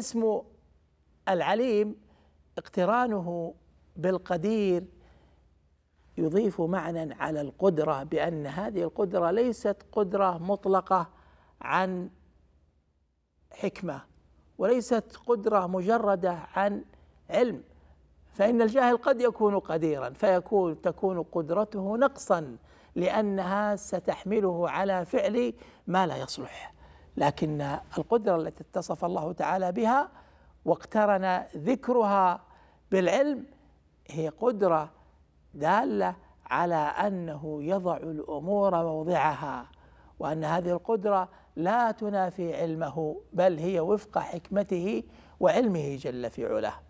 اسم العليم اقترانه بالقدير يضيف معنى على القدره بان هذه القدره ليست قدره مطلقه عن حكمه وليست قدره مجرده عن علم فان الجاهل قد يكون قديرا فيكون تكون قدرته نقصا لانها ستحمله على فعل ما لا يصلح لكن القدرة التي اتصف الله تعالى بها واقترن ذكرها بالعلم هي قدرة دالة على أنه يضع الأمور موضعها وأن هذه القدرة لا تنافي علمه بل هي وفق حكمته وعلمه جل في علاه